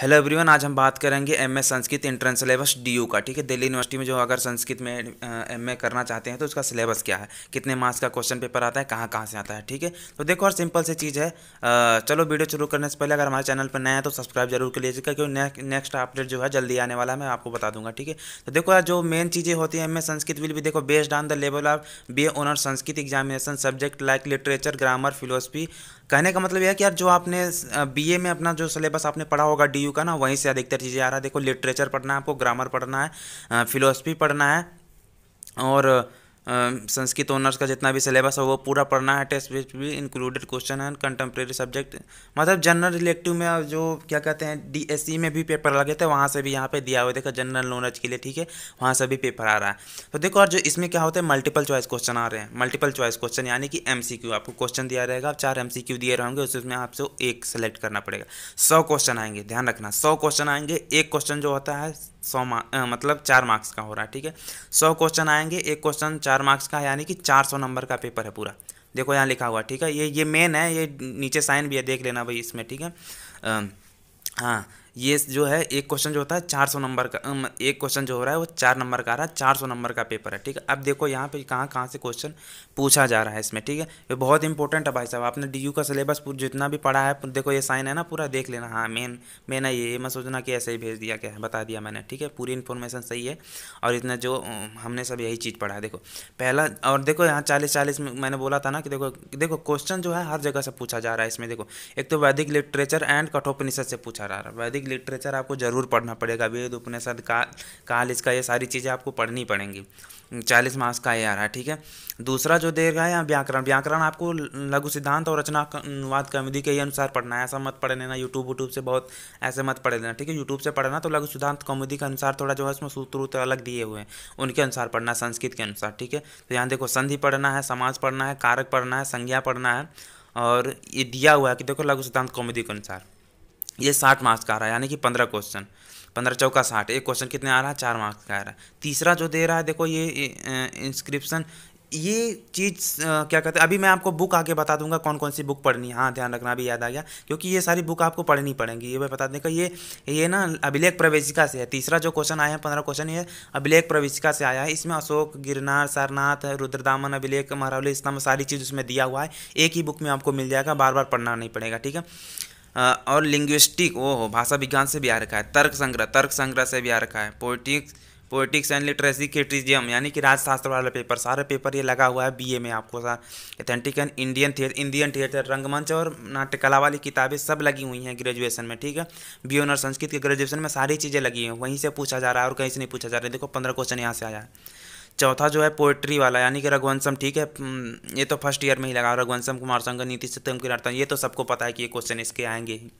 hello everyone आज हम बात करेंगे M Sanskrit entrance syllabus D U का ठीक है दिल्ली यूनिवर्सिटी में जो अगर संस्कृत में एम ए करना चाहते हैं तो उसका सिलेबस क्या है कितने मार्क्स का क्वेश्चन पेपर आता है कहाँ कहाँ से आता है ठीक है तो देखो और सिंपल सी चीज़ है आ, चलो वीडियो शुरू करने से पहले अगर हमारे चैनल पर नया है तो सब्सक्राइब जरूर कर लीजिएगा क्योंकि ने, नेक्स्ट अपडेट जो है जल्दी आने वाला है मैं आपको बता दूंगा ठीक है तो देखो यार जो मेन चीज़ें होती हैं एम संस्कृत विल भी देखो based on the level of B honour Sanskrit examination subject like literature grammar philosophy कहने का मतलब यह है कि यार जो आपने बीए में अपना जो सिलेबस आपने पढ़ा होगा डीयू का ना वहीं से अधिकतर चीज़ें आ रहा है देखो लिटरेचर पढ़ना है आपको ग्रामर पढ़ना है फिलोसफी पढ़ना है और संस्कृत ऑनर्स का जितना भी सिलेबस है वो पूरा पढ़ना है टेस्ट बेस्ट भी इंक्लूडेड क्वेश्चन है कंटेम्प्रेरी सब्जेक्ट मतलब जनरल रिलेटिव में जो क्या कहते हैं डीएससी e में भी पेपर लगे थे वहाँ से भी यहाँ पे दिया हुआ देखा जनरल नॉलेज के लिए ठीक है वहाँ से भी पेपर आ रहा है तो देखो और जो इसमें क्या होता है मल्टीपल चॉइस क्वेश्चन आ रहे हैं मल्टीपल चॉइस क्वेश्चन यानी कि एम आपको क्वेश्चन दिया रहेगा आप चार एम दिए रहेंगे उसमें आपसे एक सेलेक्ट करना पड़ेगा सौ क्वेश्चन आएंगे ध्यान रखना सौ क्वेश्चन आएंगे एक क्वेश्चन जो होता है सौ मतलब चार मार्क्स का हो रहा है ठीक है सौ क्वेश्चन आएंगे एक क्वेश्चन चार हज़ार मार्क्स का है यानी कि चार सौ नंबर का पेपर है पूरा देखो यहाँ लिखा हुआ ठीक है ये ये मेन है ये नीचे साइन भी है देख लेना भाई इसमें ठीक है हाँ ये जो है एक क्वेश्चन जो होता है चार सौ नंबर का एक क्वेश्चन जो हो रहा है वो चार नंबर का आ रहा है चार सौ नंबर का पेपर है ठीक है अब देखो यहाँ पे कहाँ कहाँ से क्वेश्चन पूछा जा रहा है इसमें ठीक है ये बहुत इंपॉर्टेंट है भाई साहब आपने डी का सिलेबस जितना भी पढ़ा है देखो ये साइन है ना पूरा देख लेना हाँ मेन मेन है ये मैं सोचना कि ऐसे ही भेज दिया क्या है बता दिया मैंने ठीक है पूरी इन्फॉर्मेशन सही है और इतना जो हमने सब यही चीज़ पढ़ा है देखो पहला और देखो यहाँ चालीस चालीस में मैंने बोला था ना कि देखो देखो क्वेश्चन जो है हर जगह से पूछा जा रहा है इसमें देखो एक तो वैदिक लिटरेचर एंड कठोपनिषद से पूछा जा रहा है वैदिक लिटरेचर आपको ज़रूर पढ़ना पड़ेगा वेद उपनिषद का काल इसका ये सारी चीज़ें आपको पढ़नी पड़ेंगी चालीस मास का ये आ रहा है ठीक है दूसरा जो दे रहा है व्याकरण व्याकरण आपको लघु सिद्धांत और रचना अनुवाद कविधि के अनुसार पढ़ना है ऐसा मत पढ़ लेना यूट्यूब वूट्यूब से बहुत ऐसे मत पढ़ लेना ठीक है यूट्यूब से पढ़ना तो लघु सिद्धांत कौमुदी के अनुसार थोड़ा जो है उसमें सूत्र उत्तर अलग दिए हुए हैं उनके अनुसार पढ़ना संस्कृत के अनुसार ठीक है तो यहाँ देखो संधि पढ़ना है समाज पढ़ना है कारक पढ़ना है संज्ञा पढ़ना है और ये दिया हुआ है कि देखो लघु सिद्धांत कौमुदी के अनुसार ये साठ मार्क्स का आ रहा है यानी कि पंद्रह क्वेश्चन पंद्रह चौका साठ एक क्वेश्चन कितने आ रहा है चार मार्क्स का आ रहा है तीसरा जो दे रहा है देखो ये इंस्क्रिप्शन ये चीज़ क्या कहते हैं अभी मैं आपको बुक आगे बता दूंगा कौन कौन सी बुक पढ़नी है हाँ ध्यान रखना अभी याद आ गया क्योंकि ये सारी बुक आपको पढ़नी पड़ेंगी ये मैं बता दें ये ये ना अभिलेख प्रवेशिका से है तीसरा जो क्वेश्चन आया है पंद्रह क्वेश्चन ये अभिलेख प्रवेशिका से आया है इसमें अशोक गिरनार सारनाथ रुद्रदामन अभिलेख महरौली इस्लाम सारी चीज़ उसमें दिया हुआ है एक ही बुक में आपको मिल जाएगा बार बार पढ़ना नहीं पड़ेगा ठीक है और लिंग्विस्टिक वो हो भाषा विज्ञान से भी आ रखा है तर्क संग्रह तर्क संग्रह से भी आ रखा है poetics poetics and literacy criticism यानी कि राजशास्त्र वाला पेपर सारे पेपर ये लगा हुआ है बीए में आपको authentic and Indian theatre Indian theatre रंगमंच और नाट्यकला वाली किताबें सब लगी हुई हैं ग्रेजुएशन में ठीक है बी ऑनर संस्कृत के ग्रेजुएशन में सारी चीज़ें लगी हैं वहीं से पूछा जा रहा है और कहीं से नहीं पूछा जा रहा है देखो पंद्रह क्वेश्चन यहाँ से आया है चौथा जो है पोएट्री वाला यानी कि रघुवंशम ठीक है हम्म, ये तो फर्स्ट ईयर में ही लगा रघुवंशम कुमार संग नीति सत्यम की ये तो सबको पता है कि ये क्वेश्चन इसके आएंगे ही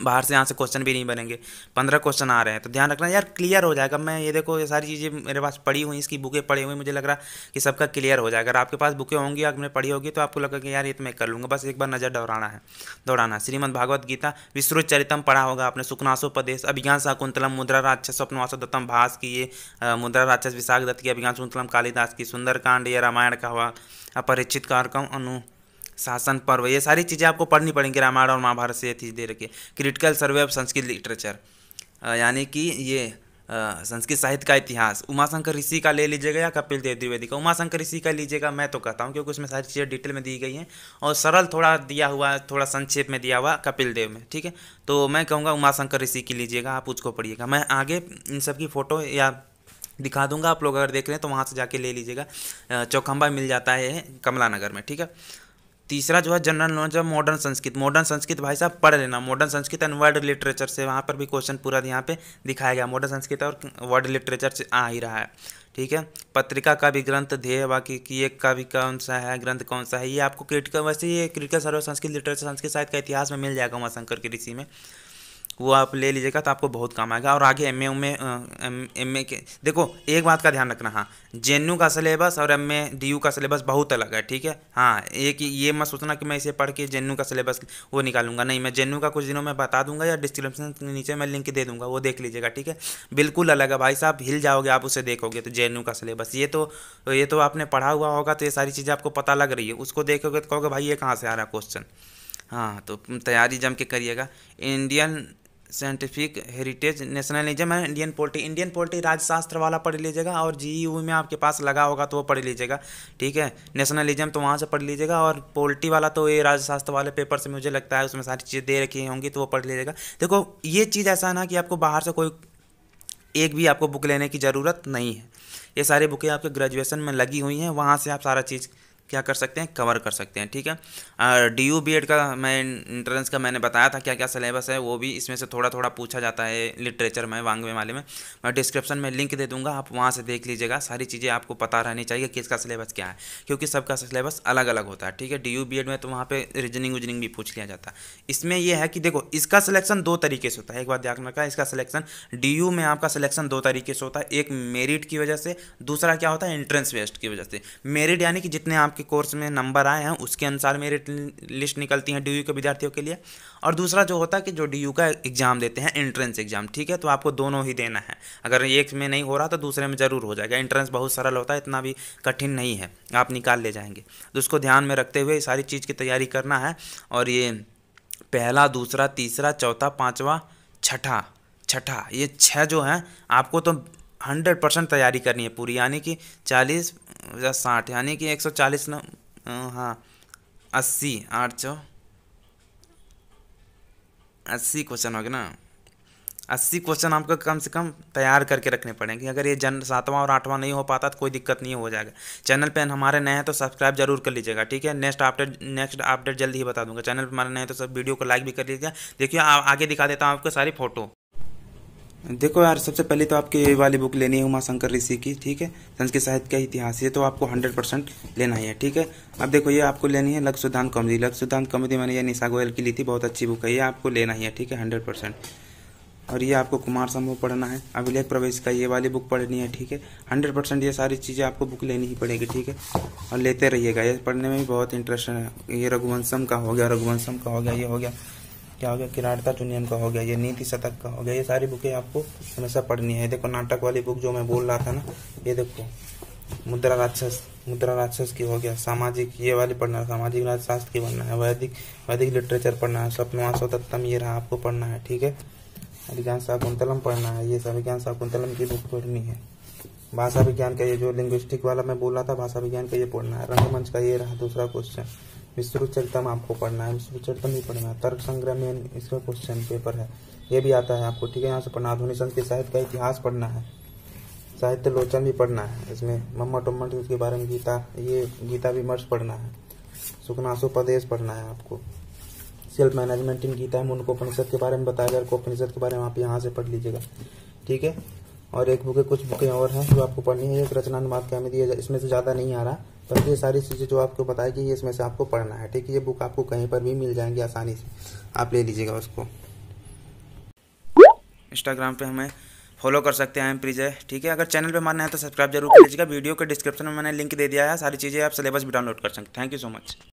बाहर से यहाँ से क्वेश्चन भी नहीं बनेंगे पंद्रह क्वेश्चन आ रहे हैं तो ध्यान रखना यार क्लियर हो जाएगा मैं ये देखो ये सारी चीज़ें मेरे पास पड़ी हुई इसकी बुकें पड़ी हुई मुझे लग रहा कि सबका क्लियर हो जाएगा अगर आपके पास बुकें होंगी आपने पढ़ी होगी तो आपको लगा कि यार ये तो मैं कर लूँगा बस एक बार नज़र दौड़ाना है दौड़ाना श्रीमद भागवत गीता विश्रु चरितम पढ़ा होगा आपने सुखनाशोपदेश अभिज्ञान शाकुंतलम मुद्रा राक्षस स्वप्नवासो दत्तम भास की ये मुद्रा राक्षस विशाख दत्त की अभिज्ञान शाकुंतलम कालिदास की सुंदरकांड या रामायण का हुआ अपरिचित कार्यक्रम अनु शासन पर्व ये सारी चीज़ें आपको पढ़नी पड़ेंगी रामायण और महाभारत से ये चीज़ दे रखी है critical survey of Sanskrit literature यानी कि ये संस्कृत साहित्य का इतिहास उमाशंकर ऋषि का ले लीजिएगा या कपिल देव द्विवेदी का उमाशंकर ऋषि का लीजिएगा मैं तो कहता हूँ क्योंकि उसमें सारी चीज़ें डिटेल में दी गई हैं और सरल थोड़ा दिया हुआ थोड़ा संक्षेप में दिया हुआ कपिल देव में ठीक है तो मैं कहूँगा उमाशंकर ऋषि की लीजिएगा आप उसको पढ़िएगा मैं आगे इन सब की फ़ोटो या दिखा दूंगा आप लोग अगर देख रहे हैं तो वहाँ से जाके ले लीजिएगा चौखंबा मिल जाता है कमला नगर में ठीक है तीसरा जो है general knowledge of modern Sanskrit modern Sanskrit भाई साहब पढ़ लेना modern Sanskrit and world literature से वहाँ पर भी क्वेश्चन पूरा यहाँ पे दिखाया गया मॉडर्न संस्कृत और वर्ल्ड लिटरेचर से आ ही रहा है ठीक है पत्रिका का भी ग्रंथ ध्येय बाकी की एक का भी कौन सा है ग्रंथ कौन सा है ये आपको क्रिटिकल वैसे ये critical survey Sanskrit literature Sanskrit साहित्य का इतिहास में मिल जाएगा वहाँ शंकर के ऋषि में वो आप ले लीजिएगा तो आपको बहुत काम आएगा और आगे एम ए में एम ए के देखो एक बात का ध्यान रखना हाँ जे का सिलेबस और एम ए डी यू का सिलेबस बहुत अलग है ठीक है हाँ एक ये मत सोचना कि मैं इसे पढ़ के जे का सिलेबस वो निकालूंगा नहीं मैं जे का कुछ दिनों में बता दूंगा या डिस्क्रिप्शन नीचे मैं लिंक दे दूंगा वो देख लीजिएगा ठीक है बिल्कुल अलग है भाई साहब हिल जाओगे आप उसे देखोगे तो जे का सिलेबस ये तो ये तो आपने पढ़ा हुआ होगा तो ये सारी चीज़ें आपको पता लग रही है उसको देखोगे तो कहोगे भाई ये कहाँ से आ रहा है क्वेश्चन हाँ तो तैयारी जम के करिएगा इंडियन साइंटिफिक हेरिटेज नेशनलिज्म है इंडियन पोल्ट्री इंडियन पोल्ट्री राजशास्त्र वाला पढ़ लीजिएगा और जीईयू में आपके पास लगा होगा तो वो पढ़ लीजिएगा ठीक है नेशनलिज्म तो वहाँ से पढ़ लीजिएगा और पोल्ट्री वाला तो ये राजशास्त्र वाले पेपर से मुझे लगता है उसमें सारी चीज़ें दे रखी होंगी तो वो पढ़ लीजिएगा देखो ये चीज़ ऐसा है ना कि आपको बाहर से कोई एक भी आपको बुक लेने की ज़रूरत नहीं है ये सारी बुकें आपके ग्रेजुएशन में लगी हुई हैं वहाँ से आप सारा चीज़ क्या कर सकते हैं कवर कर सकते हैं ठीक है डी यू बी एड का मैं इंट्रेंस का मैंने बताया था क्या क्या सिलेबस है वो भी इसमें से थोड़ा थोड़ा पूछा जाता है लिटरेचर में वांगवे वाले में मैं डिस्क्रिप्शन में लिंक दे दूंगा आप वहाँ से देख लीजिएगा सारी चीज़ें आपको पता रहनी चाहिए कि इसका सिलेबस क्या है क्योंकि सबका सिलेबस अलग अलग होता है ठीक है डी यू बी एड में तो वहाँ पर रीजनिंग वीजनिंग भी पूछ लिया जाता है इसमें यह है कि देखो इसका सिलेक्शन दो तरीके से होता है एक बार ध्यान रखा इसका सिलेक्शन डी यू में आपका सिलेक्शन दो तरीके से होता है एक मेरिट की वजह से दूसरा क्या होता है एंट्रेंस वेस्ट की वजह से मेरिट यानी कि जितने आपके आपके कोर्स में नंबर आए हैं उसके अनुसार मेरिट लिस्ट निकलती है डी के विद्यार्थियों के लिए और दूसरा जो होता है कि जो डी का एग्ज़ाम देते हैं एंट्रेंस एग्ज़ाम ठीक है तो आपको दोनों ही देना है अगर एक में नहीं हो रहा तो दूसरे में ज़रूर हो जाएगा एंट्रेंस बहुत सरल होता है इतना भी कठिन नहीं है आप निकाल ले जाएंगे तो उसको ध्यान में रखते हुए सारी चीज़ की तैयारी करना है और ये पहला दूसरा तीसरा चौथा पाँचवा छठा छठा ये छः जो है आपको तो हंड्रेड परसेंट तैयारी करनी है पूरी यानी कि चालीस या साठ यानी कि एक सौ चालीस न हाँ अस्सी आठ सौ अस्सी क्वेश्चन हो गया ना अस्सी क्वेश्चन आपको कम से कम तैयार करके रखने पड़ेंगे अगर ये जन सातवां और आठवां नहीं हो पाता तो कोई दिक्कत नहीं हो जाएगा चैनल पे हमारे नए हैं तो सब्सक्राइब जरूर कर लीजिएगा ठीक है नेक्स्ट अपडेट नेक्स्ट अपडेट जल्दी ही बता दूंगा चैनल पर हमारे नए हैं तो सब वीडियो को लाइक भी कर लीजिएगा देखिए आगे दिखा देता हूँ आपको सारी फोटो देखो यार सबसे पहले तो आपकी ये वाली बुक लेनी है उमाशंकर ऋषि की ठीक है संस्कृत साहित्य का इतिहास ये तो आपको हंड्रेड परसेंट लेना ही है ठीक है अब देखो ये आपको लेनी है लक्ष्य सिद्धांत कॉमेडी लक्ष्य सिद्धांत कॉमेडी मैंने ये निशा गोयल की ली थी बहुत अच्छी बुक है ये आपको लेना ही है ठीक है हंड्रेड परसेंट और ये आपको कुमार समूह पढ़ना है अभिलेख प्रवेश का ये वाली बुक पढ़नी है ठीक है हंड्रेड परसेंट ये सारी चीज़ें आपको बुक लेनी ही पड़ेगी ठीक है और लेते रहिएगा ये पढ़ने में भी बहुत इंटरेस्ट है ये रघुवंशम का हो गया रघुवंशम का हो गया ये हो गया क्या हो गया किराड़ता चुनियम का हो गया ये नीति शतक का हो गया ये सारी बुकें आपको हमेशा पढ़नी है देखो नाटक वाली बुक जो मैं बोल रहा था ना ये देखो मुद्रा राक्षस मुद्रा राक्षस की हो गया सामाजिक ये वाली पढ़ना है सामाजिक राजशास्त्र की पढ़ना है वैदिक वैदिक लिटरेचर पढ़ना है स्वप्न तत्तम ये रहा आपको पढ़ना है ठीक है अभिज्ञान शाकुंतलम पढ़ना है ये सब अभिज्ञान शाकुंतलम की बुक पढ़नी है भाषा विज्ञान का ये जो लिंग्विस्टिक वाला मैं बोल रहा था भाषा विज्ञान का ये पढ़ना है रंगमंच का ये रहा दूसरा क्वेश्चन विश्रुचरितम आपको पढ़ना है विश्रुचरितम ही पढ़ना है तर्क संग्रह में इसका क्वेश्चन पेपर है ये भी आता है आपको ठीक है यहाँ से पढ़ना आधुनिक के साहित्य का इतिहास पढ़ना है साहित्य लोचन भी पढ़ना है इसमें मम्मा टोम के बारे में गीता ये गीता विमर्श पढ़ना है सुखनाशोपदेश पढ़ना है आपको सेल्फ मैनेजमेंट इन गीता उनको उपनिषद के बारे में बताया गया उपनिषद के बारे में आप यहाँ से पढ़ लीजिएगा ठीक है और एक बुक कुछ बुकें और हैं जो आपको पढ़नी है एक रचना अनुवाद के हमें दिए इसमें से ज़्यादा नहीं आ रहा तो ये सारी चीज़ें जो आपको बताई गई है इसमें से आपको पढ़ना है ठीक है ये बुक आपको कहीं पर भी मिल जाएंगी आसानी से आप ले लीजिएगा उसको इंस्टाग्राम पे हमें फॉलो कर सकते हैं एम प्रिजय ठीक है अगर चैनल पे मानना है तो सब्सक्राइब जरूर कर लीजिएगा वीडियो के डिस्क्रिप्शन में मैंने लिंक दे दिया है सारी चीज़ें आप सिलेबस भी डाउनलोड कर सकते हैं थैंक यू सो मच